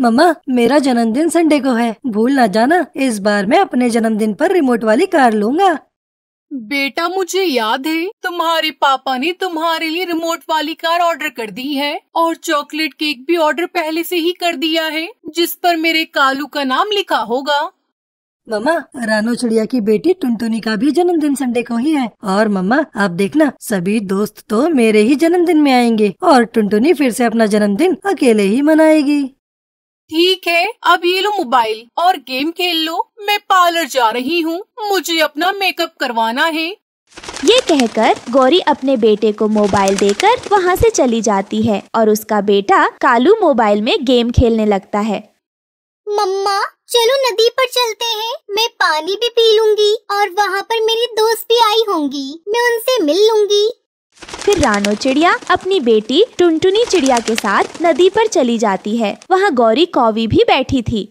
मम्मा मेरा जन्मदिन संडे को है भूल ना जाना इस बार मैं अपने जन्मदिन पर रिमोट वाली कार लूंगा बेटा मुझे याद है तुम्हारे पापा ने तुम्हारे लिए रिमोट वाली कार ऑर्डर कर दी है और चॉकलेट केक भी ऑर्डर पहले से ही कर दिया है जिस पर मेरे कालू का नाम लिखा होगा मम्मा रानो चिड़िया की बेटी टुनटुनी का भी जन्मदिन संडे को ही है और मम्मा आप देखना सभी दोस्त तो मेरे ही जन्मदिन में आएंगे और टुनटुनी फिर से अपना जन्मदिन अकेले ही मनाएगी ठीक है अब ये लो मोबाइल और गेम खेल लो मैं पार्लर जा रही हूँ मुझे अपना मेकअप करवाना है ये कहकर गौरी अपने बेटे को मोबाइल देकर वहाँ से चली जाती है और उसका बेटा कालू मोबाइल में गेम खेलने लगता है मम्मा चलो नदी पर चलते हैं मैं पानी भी पी लूंगी और वहाँ पर मेरी दोस्त भी आई होंगी मैं उनसे मिल लूंगी फिर रानो चिड़िया अपनी बेटी टुनटुनी चिड़िया के साथ नदी पर चली जाती है वहाँ गौरी कौवी भी बैठी थी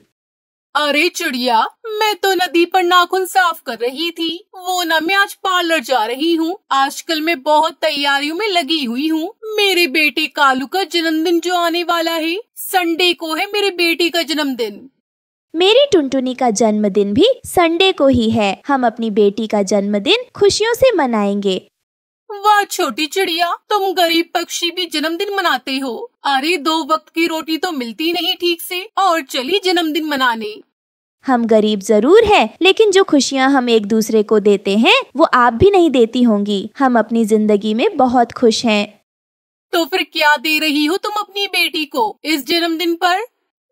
अरे चिड़िया मैं तो नदी पर नाखून साफ कर रही थी वो ना मैं आज पार्लर जा रही हूँ आजकल मैं बहुत तैयारियों में लगी हुई हूँ मेरे बेटे कालू का जन्मदिन जो आने वाला है संडे को है मेरे बेटी का जन्मदिन मेरी टुनटुनी का जन्मदिन भी संडे को ही है हम अपनी बेटी का जन्मदिन खुशियों से मनाएंगे वाह छोटी चिड़िया तुम गरीब पक्षी भी जन्मदिन मनाते हो अरे दो वक्त की रोटी तो मिलती नहीं ठीक से और चली जन्मदिन मनाने हम गरीब जरूर हैं, लेकिन जो खुशियाँ हम एक दूसरे को देते हैं वो आप भी नहीं देती होंगी हम अपनी जिंदगी में बहुत खुश हैं। तो फिर क्या दे रही हो तुम अपनी बेटी को इस जन्मदिन पर?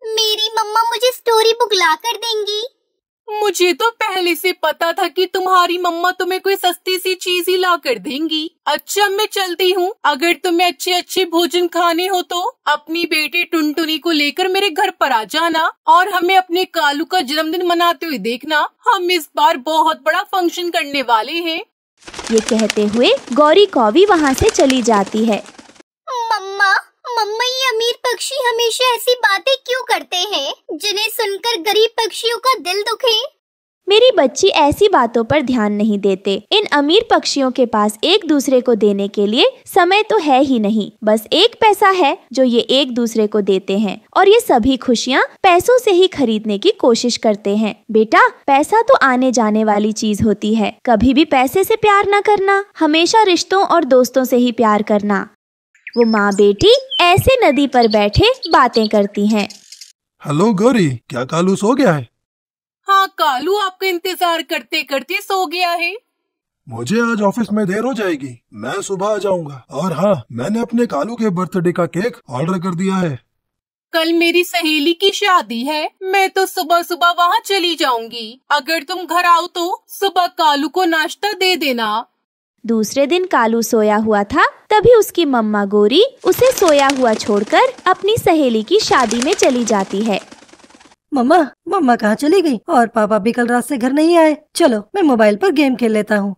मेरी मम्मा मुझे स्टोरी बुक ला कर देंगी मुझे तो पहले से पता था कि तुम्हारी मम्मा तुम्हें कोई सस्ती सी चीज ही ला कर देंगी अच्छा मैं चलती हूँ अगर तुम्हें अच्छे अच्छे भोजन खाने हो तो अपनी बेटी टुनटुनी को लेकर मेरे घर पर आ जाना और हमें अपने कालू का जन्मदिन मनाते हुए देखना हम इस बार बहुत बड़ा फंक्शन करने वाले है ये कहते हुए गौरी कौवी वहाँ से चली जाती है मम्मा मम्मी अमीर पक्षी हमेशा ऐसी बातें क्यों करते हैं जिन्हें सुनकर गरीब पक्षियों का दिल दुखे मेरी बच्ची ऐसी बातों पर ध्यान नहीं देते इन अमीर पक्षियों के पास एक दूसरे को देने के लिए समय तो है ही नहीं बस एक पैसा है जो ये एक दूसरे को देते हैं और ये सभी खुशियाँ पैसों से ही खरीदने की कोशिश करते हैं बेटा पैसा तो आने जाने वाली चीज होती है कभी भी पैसे से प्यार न करना हमेशा रिश्तों और दोस्तों से ही प्यार करना वो माँ बेटी ऐसे नदी पर बैठे बातें करती हैं। हेलो गौरी क्या कालू सो गया है हाँ कालू आपका इंतजार करते करते सो गया है मुझे आज ऑफिस में देर हो जाएगी मैं सुबह आ जाऊंगा और हाँ मैंने अपने कालू के बर्थडे का केक ऑर्डर कर दिया है कल मेरी सहेली की शादी है मैं तो सुबह सुबह वहाँ चली जाऊंगी अगर तुम घर आओ तो सुबह कालू को नाश्ता दे देना दूसरे दिन कालू सोया हुआ था तभी उसकी मम्मा गोरी उसे सोया हुआ छोड़कर अपनी सहेली की शादी में चली जाती है मम्मा मम्मा कहाँ चली गई और पापा भी कल रात से घर नहीं आए चलो मैं मोबाइल पर गेम खेल लेता हूँ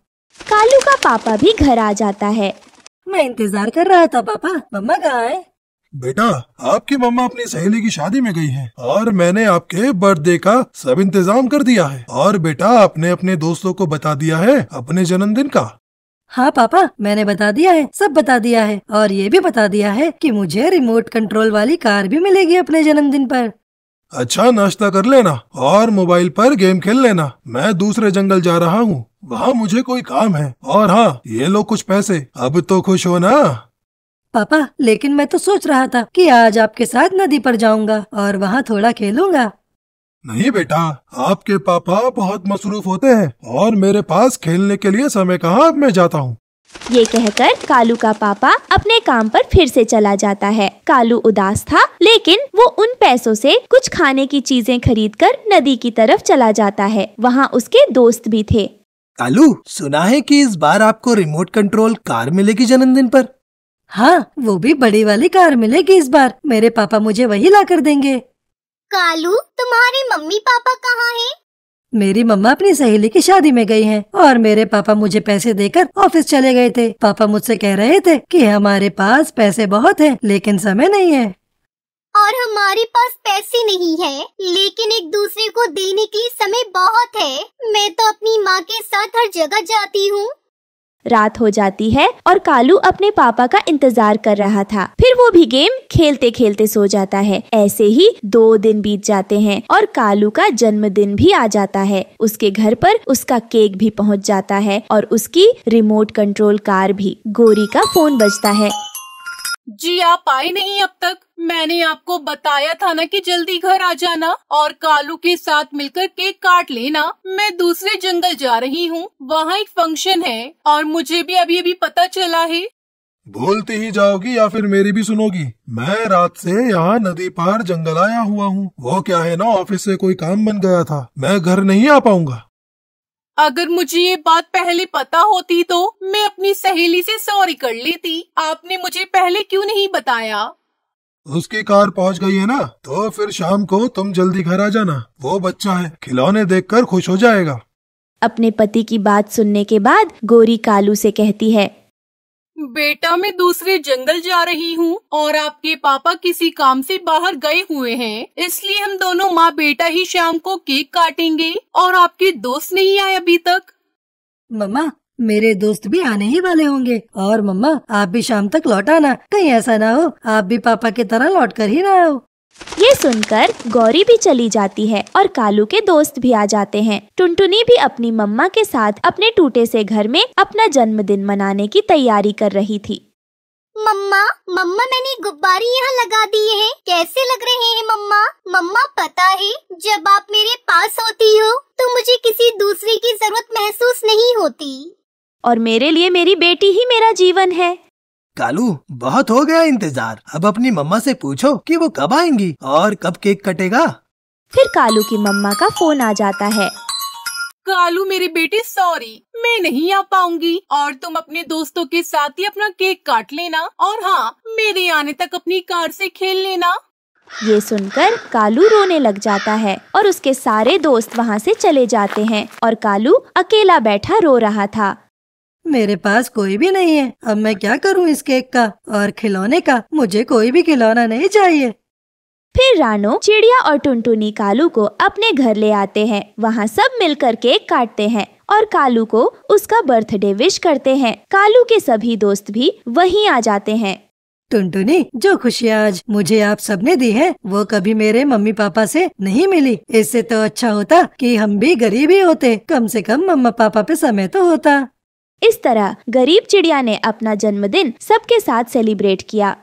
कालू का पापा भी घर आ जाता है मैं इंतजार कर रहा था पापा मम्मा कहाँ आए बेटा आपकी मम्मा अपनी सहेली की शादी में गई है और मैंने आपके बर्थडे का सब इंतजाम कर दिया है और बेटा आपने अपने दोस्तों को बता दिया है अपने जन्मदिन का हाँ पापा मैंने बता दिया है सब बता दिया है और ये भी बता दिया है कि मुझे रिमोट कंट्रोल वाली कार भी मिलेगी अपने जन्मदिन पर अच्छा नाश्ता कर लेना और मोबाइल पर गेम खेल लेना मैं दूसरे जंगल जा रहा हूँ वहाँ मुझे कोई काम है और हाँ ये लो कुछ पैसे अब तो खुश हो ना पापा लेकिन मैं तो सोच रहा था कि आज आपके साथ नदी पर जाऊंगा और वहाँ थोड़ा खेलूंगा नहीं बेटा आपके पापा बहुत मसरूफ होते हैं और मेरे पास खेलने के लिए समय कहाँ मैं जाता हूँ ये कहकर कालू का पापा अपने काम पर फिर से चला जाता है कालू उदास था लेकिन वो उन पैसों से कुछ खाने की चीजें खरीदकर नदी की तरफ चला जाता है वहाँ उसके दोस्त भी थे कालू सुना है कि इस बार आपको रिमोट कंट्रोल कार मिलेगी जन्मदिन पर हाँ वो भी बड़ी वाली कार मिलेगी इस बार मेरे पापा मुझे वही ला कर देंगे कालू तुम्हारे मम्मी पापा कहाँ हैं? मेरी मम्मा अपनी सहेली की शादी में गई हैं और मेरे पापा मुझे पैसे देकर ऑफिस चले गए थे पापा मुझसे कह रहे थे कि हमारे पास पैसे बहुत हैं लेकिन समय नहीं है और हमारे पास पैसे नहीं है लेकिन एक दूसरे को देने के लिए समय बहुत है मैं तो अपनी माँ के साथ हर जगह जाती हूँ रात हो जाती है और कालू अपने पापा का इंतजार कर रहा था फिर वो भी गेम खेलते खेलते सो जाता है ऐसे ही दो दिन बीत जाते हैं और कालू का जन्मदिन भी आ जाता है उसके घर पर उसका केक भी पहुंच जाता है और उसकी रिमोट कंट्रोल कार भी गोरी का फोन बजता है जी आप आए नहीं अब तक मैंने आपको बताया था ना कि जल्दी घर आ जाना और कालू के साथ मिलकर केक काट लेना मैं दूसरे जंगल जा रही हूँ वहाँ एक फंक्शन है और मुझे भी अभी अभी पता चला है बोलते ही जाओगी या फिर मेरी भी सुनोगी मैं रात से यहाँ नदी पार जंगल आया हुआ हूँ वो क्या है ना ऑफिस से कोई काम बन गया था मैं घर नहीं आ पाऊंगा अगर मुझे ये बात पहले पता होती तो मैं अपनी सहेली से सॉरी कर लेती आपने मुझे पहले क्यों नहीं बताया उसकी कार पहुंच गई है ना तो फिर शाम को तुम जल्दी घर आ जाना वो बच्चा है खिलौने देखकर खुश हो जाएगा अपने पति की बात सुनने के बाद गोरी कालू से कहती है बेटा मैं दूसरे जंगल जा रही हूँ और आपके पापा किसी काम से बाहर गए हुए हैं इसलिए हम दोनों माँ बेटा ही शाम को केक काटेंगे और आपके दोस्त नहीं आए अभी तक मम्मा मेरे दोस्त भी आने ही वाले होंगे और मम्मा आप भी शाम तक लौट आना कहीं ऐसा ना हो आप भी पापा की तरह लौट कर ही ना आओ ये सुनकर गौरी भी चली जाती है और कालू के दोस्त भी आ जाते हैं टुनटुनी भी अपनी मम्मा के साथ अपने टूटे से घर में अपना जन्मदिन मनाने की तैयारी कर रही थी मम्मा मम्मा मैंने गुब्बारे यहाँ लगा दिए हैं कैसे लग रहे हैं मम्मा मम्मा पता है जब आप मेरे पास होती हो तो मुझे किसी दूसरे की जरूरत महसूस नहीं होती और मेरे लिए मेरी बेटी ही मेरा जीवन है कालू बहुत हो गया इंतजार अब अपनी मम्मा से पूछो कि वो कब आएंगी और कब केक कटेगा फिर कालू की मम्मा का फोन आ जाता है कालू मेरी बेटी सॉरी मैं नहीं आ पाऊंगी और तुम अपने दोस्तों के साथ ही अपना केक काट लेना और हाँ मेरे आने तक अपनी कार से खेल लेना ये सुनकर कालू रोने लग जाता है और उसके सारे दोस्त वहाँ से चले जाते हैं और कालू अकेला बैठा रो रहा था मेरे पास कोई भी नहीं है अब मैं क्या करूं इस केक का और खिलौने का मुझे कोई भी खिलौना नहीं चाहिए फिर रानो चिड़िया और टुनटुनी कालू को अपने घर ले आते हैं वहाँ सब मिलकर केक काटते हैं और कालू को उसका बर्थडे विश करते हैं कालू के सभी दोस्त भी वहीं आ जाते हैं टुनटुनी जो खुशी आज मुझे आप सबने दी है वो कभी मेरे मम्मी पापा से नहीं मिली इससे तो अच्छा होता कि हम भी गरीब ही होते कम से कम मम्मा पापा पे समय तो होता इस तरह गरीब चिड़िया ने अपना जन्मदिन सबके साथ सेलिब्रेट किया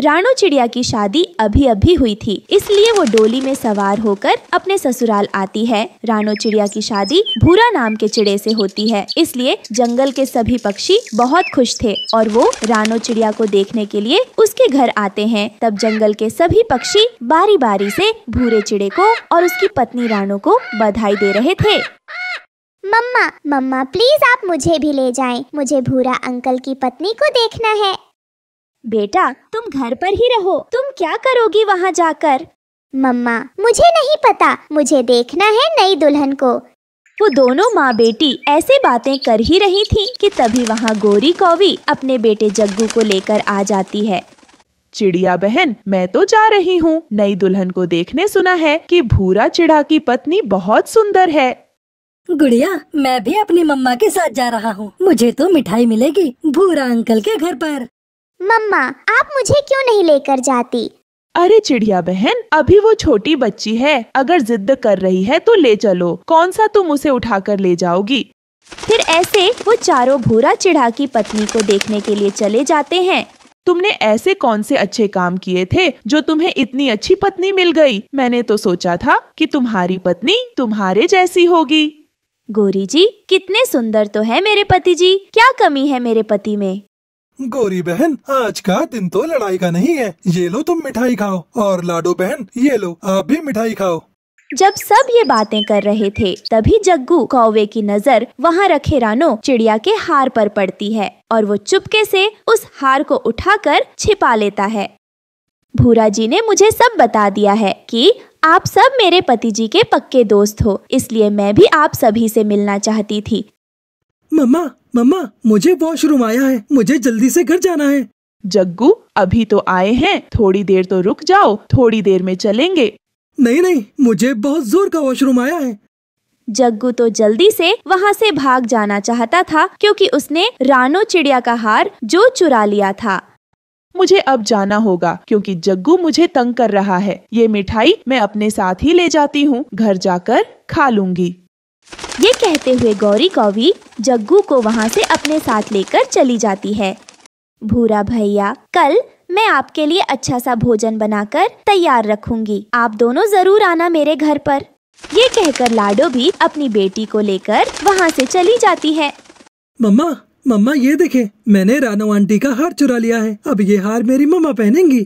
रानो चिड़िया की शादी अभी अभी हुई थी इसलिए वो डोली में सवार होकर अपने ससुराल आती है रानो चिड़िया की शादी भूरा नाम के चिड़े से होती है इसलिए जंगल के सभी पक्षी बहुत खुश थे और वो रानो चिड़िया को देखने के लिए उसके घर आते हैं तब जंगल के सभी पक्षी बारी बारी से भूरे चिड़े को और उसकी पत्नी रानो को बधाई दे रहे थे मम्मा मम्मा प्लीज आप मुझे भी ले जाएं मुझे भूरा अंकल की पत्नी को देखना है बेटा तुम घर पर ही रहो तुम क्या करोगी वहाँ जाकर मम्मा मुझे नहीं पता मुझे देखना है नई दुल्हन को वो दोनों माँ बेटी ऐसे बातें कर ही रही थीं कि तभी वहाँ गोरी कौवी अपने बेटे जग्गू को लेकर आ जाती है चिड़िया बहन मैं तो जा रही हूँ नई दुल्हन को देखने सुना है कि भूरा चिड़ा की पत्नी बहुत सुंदर है गुड़िया मैं भी अपनी मम्मा के साथ जा रहा हूँ मुझे तो मिठाई मिलेगी भूरा अंकल के घर पर मम्मा आप मुझे क्यों नहीं लेकर जाती अरे चिड़िया बहन अभी वो छोटी बच्ची है अगर जिद कर रही है तो ले चलो कौन सा तुम उसे उठा कर ले जाओगी फिर ऐसे वो चारों भूरा चिढ़ा की पत्नी को देखने के लिए चले जाते हैं तुमने ऐसे कौन से अच्छे काम किए थे जो तुम्हें इतनी अच्छी पत्नी मिल गई मैंने तो सोचा था कि तुम्हारी पत्नी तुम्हारे जैसी होगी गोरी जी कितने सुंदर तो है मेरे पति जी क्या कमी है मेरे पति में गोरी बहन आज का दिन तो लड़ाई का नहीं है ये लो तुम मिठाई खाओ और लाडो बहन ये लो आप भी मिठाई खाओ जब सब ये बातें कर रहे थे तभी जग्गू कौवे की नजर वहाँ रखे रानो चिड़िया के हार पर पड़ती है और वो चुपके से उस हार को उठाकर छिपा लेता है भूरा जी ने मुझे सब बता दिया है कि आप सब मेरे पति जी के पक्के दोस्त हो इसलिए मैं भी आप सभी से मिलना चाहती थी मम्मा मम्मा मुझे वॉशरूम आया है मुझे जल्दी से घर जाना है जग्गू अभी तो आए हैं थोड़ी देर तो रुक जाओ थोड़ी देर में चलेंगे नहीं नहीं मुझे बहुत जोर का वॉशरूम आया है जग्गू तो जल्दी से वहाँ से भाग जाना चाहता था क्योंकि उसने रानो चिड़िया का हार जो चुरा लिया था मुझे अब जाना होगा क्योंकि जग्गू मुझे तंग कर रहा है ये मिठाई मैं अपने साथ ही ले जाती हूँ घर जाकर खा लूंगी ये कहते हुए गौरी कौवी जग्गू को वहाँ से अपने साथ लेकर चली जाती है भूरा भैया कल मैं आपके लिए अच्छा सा भोजन बनाकर तैयार रखूंगी आप दोनों जरूर आना मेरे घर पर ये कहकर लाडो भी अपनी बेटी को लेकर वहाँ से चली जाती है मम्मा मम्मा ये देखे मैंने रानो आंटी का हार चुरा लिया है अब ये हार मेरी मम्मा पहनेंगी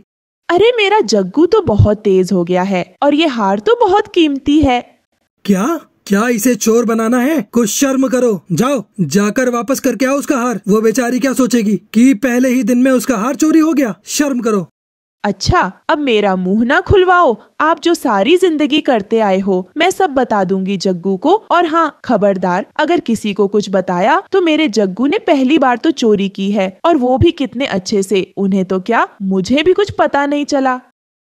अरे मेरा जग्गू तो बहुत तेज हो गया है और ये हार तो बहुत कीमती है क्या क्या इसे चोर बनाना है कुछ शर्म करो जाओ जाकर वापस करके आओ उसका हार वो बेचारी क्या सोचेगी कि पहले ही दिन में उसका हार चोरी हो गया शर्म करो अच्छा अब मेरा मुंह ना खुलवाओ आप जो सारी जिंदगी करते आए हो मैं सब बता दूंगी जग्गू को और हाँ खबरदार अगर किसी को कुछ बताया तो मेरे जग्गू ने पहली बार तो चोरी की है और वो भी कितने अच्छे से उन्हें तो क्या मुझे भी कुछ पता नहीं चला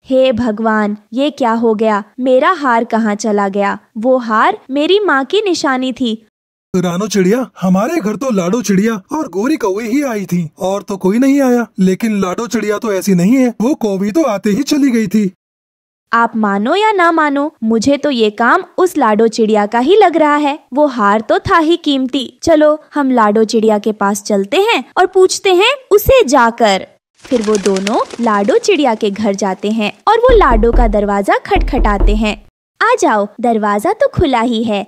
हे भगवान ये क्या हो गया मेरा हार कहाँ चला गया वो हार मेरी माँ की निशानी थी रानो चिड़िया हमारे घर तो लाडो चिड़िया और गोरी कौवे ही आई थी और तो कोई नहीं आया लेकिन लाडो चिड़िया तो ऐसी नहीं है वो कौवी तो आते ही चली गई थी आप मानो या ना मानो मुझे तो ये काम उस लाडो चिड़िया का ही लग रहा है वो हार तो था ही कीमती चलो हम लाडो चिड़िया के पास चलते हैं और पूछते हैं उसे जाकर फिर वो दोनों लाडो चिड़िया के घर जाते हैं और वो लाडो का दरवाजा खटखटाते हैं आ जाओ दरवाजा तो खुला ही है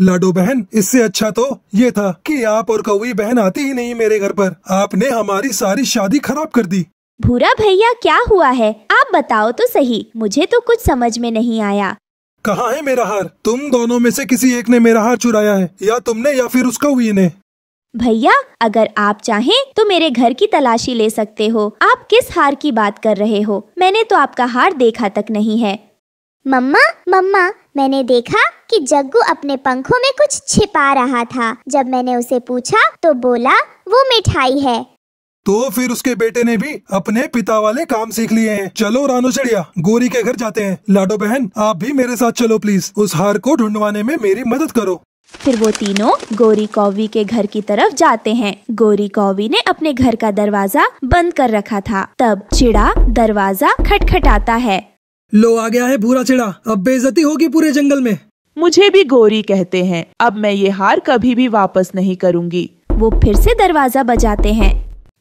लाडो बहन इससे अच्छा तो ये था कि आप और कौई बहन आती ही नहीं मेरे घर पर आपने हमारी सारी शादी खराब कर दी भूरा भैया क्या हुआ है आप बताओ तो सही मुझे तो कुछ समझ में नहीं आया कहाँ है मेरा हार तुम दोनों में से किसी एक ने मेरा हार चुराया है या तुमने या फिर उसका हुई ने भैया अगर आप चाहें तो मेरे घर की तलाशी ले सकते हो आप किस हार की बात कर रहे हो मैंने तो आपका हार देखा तक नहीं है मम्मा मम्मा मैंने देखा कि जग्गू अपने पंखों में कुछ छिपा रहा था जब मैंने उसे पूछा तो बोला वो मिठाई है तो फिर उसके बेटे ने भी अपने पिता वाले काम सीख लिए हैं चलो रानो चिड़िया गोरी के घर जाते हैं लाडो बहन आप भी मेरे साथ चलो प्लीज उस हार को ढूंढवाने में मेरी मदद करो फिर वो तीनों गोरी कौवी के घर की तरफ जाते हैं गोरी कौवी ने अपने घर का दरवाजा बंद कर रखा था तब चिड़ा दरवाजा खटखटाता है लो आ गया है भूरा चिड़ा अब बेइज्जती होगी पूरे जंगल में मुझे भी गोरी कहते हैं अब मैं ये हार कभी भी वापस नहीं करूंगी वो फिर से दरवाजा बजाते हैं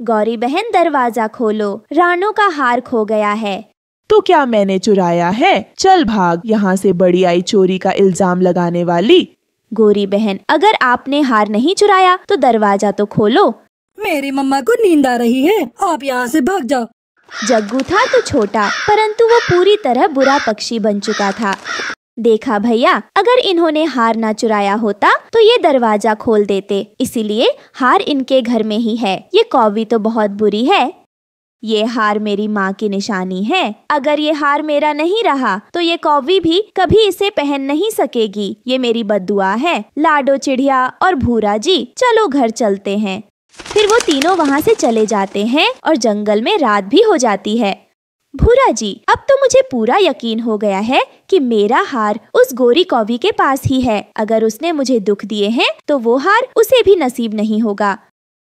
गौरी बहन दरवाजा खोलो रानो का हार खो गया है तो क्या मैंने चुराया है चल भाग यहाँ से बड़ी आई चोरी का इल्जाम लगाने वाली गोरी बहन अगर आपने हार नहीं चुराया तो दरवाजा तो खोलो मेरी मम्मा को नींद आ रही है आप यहाँ से भाग जाओ जग्गू था तो छोटा परंतु वो पूरी तरह बुरा पक्षी बन चुका था देखा भैया अगर इन्होंने हार ना चुराया होता तो ये दरवाजा खोल देते इसीलिए हार इनके घर में ही है ये कौवी तो बहुत बुरी है ये हार मेरी माँ की निशानी है अगर ये हार मेरा नहीं रहा तो ये कौवी भी कभी इसे पहन नहीं सकेगी ये मेरी बदुआ है लाडो चिड़िया और भूरा जी चलो घर चलते हैं फिर वो तीनों वहाँ से चले जाते हैं और जंगल में रात भी हो जाती है भूरा जी अब तो मुझे पूरा यकीन हो गया है कि मेरा हार उस गोरी कौवी के पास ही है अगर उसने मुझे दुख दिए हैं तो वो हार उसे भी नसीब नहीं होगा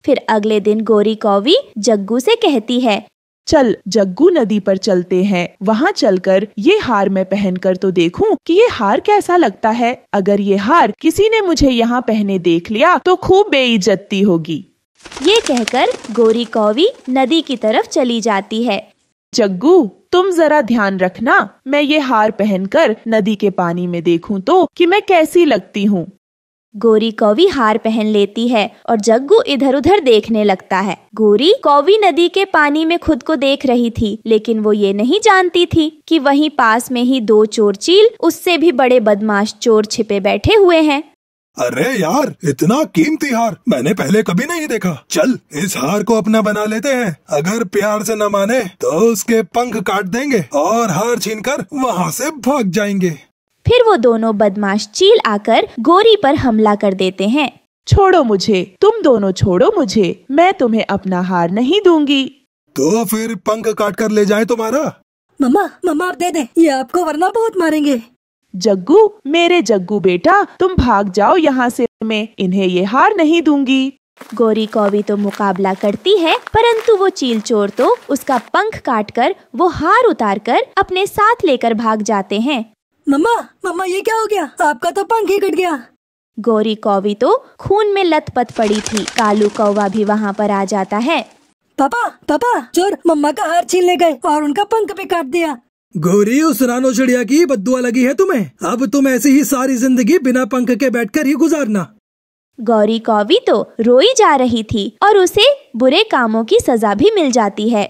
फिर अगले दिन गोरी कौवी जग्गू से कहती है चल जग्गू नदी पर चलते हैं वहाँ चलकर ये हार मैं पहनकर तो देखूं कि ये हार कैसा लगता है अगर ये हार किसी ने मुझे यहाँ पहने देख लिया तो खूब बेइज्जती होगी ये कहकर गोरी कौवी नदी की तरफ चली जाती है जग्गू तुम जरा ध्यान रखना मैं ये हार पहनकर नदी के पानी में देखूं तो कि मैं कैसी लगती हूँ गोरी कौवी हार पहन लेती है और जग्गू इधर उधर देखने लगता है गोरी कौवी नदी के पानी में खुद को देख रही थी लेकिन वो ये नहीं जानती थी कि वहीं पास में ही दो चोर चील उससे भी बड़े बदमाश चोर छिपे बैठे हुए हैं अरे यार इतना कीमती हार मैंने पहले कभी नहीं देखा चल इस हार को अपना बना लेते हैं अगर प्यार से न माने तो उसके पंख काट देंगे और हार छीन कर वहाँ से भाग जाएंगे फिर वो दोनों बदमाश चील आकर गोरी पर हमला कर देते हैं छोड़ो मुझे तुम दोनों छोड़ो मुझे मैं तुम्हें अपना हार नहीं दूंगी तो फिर पंख काट कर ले जाए तुम्हारा मम्मा मम्मा आप दे दे ये आपको वरना बहुत मारेंगे जग्गू मेरे जग्गू बेटा तुम भाग जाओ यहाँ से मैं इन्हें ये हार नहीं दूंगी गोरी कौवी तो मुकाबला करती है परंतु वो चील चोर तो उसका पंख काटकर वो हार उतार कर अपने साथ लेकर भाग जाते हैं मम्मा मम्मा ये क्या हो गया आपका तो पंख ही कट गया गोरी कौवी तो खून में लथपथ पड़ी थी कालू कौवा भी वहाँ पर आ जाता है पापा पापा चोर मम्मा का हार ले गए और उनका पंख भी काट दिया गोरी उस रानो चिड़िया की बदुआ लगी है तुम्हें अब तुम ऐसी ही सारी जिंदगी बिना पंख के बैठकर ही गुजारना गौरी कौवी तो रोई जा रही थी और उसे बुरे कामों की सजा भी मिल जाती है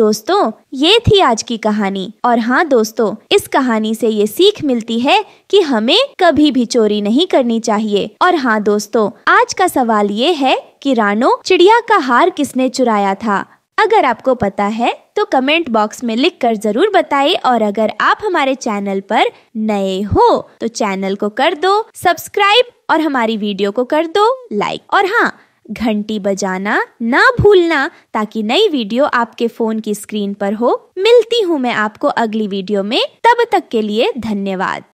दोस्तों ये थी आज की कहानी और हाँ दोस्तों इस कहानी से ये सीख मिलती है कि हमें कभी भी चोरी नहीं करनी चाहिए और हाँ दोस्तों आज का सवाल ये है कि रानो चिड़िया का हार किसने चुराया था अगर आपको पता है तो कमेंट बॉक्स में लिख कर जरूर बताएं और अगर आप हमारे चैनल पर नए हो तो चैनल को कर दो सब्सक्राइब और हमारी वीडियो को कर दो लाइक और हाँ घंटी बजाना ना भूलना ताकि नई वीडियो आपके फोन की स्क्रीन पर हो मिलती हूँ मैं आपको अगली वीडियो में तब तक के लिए धन्यवाद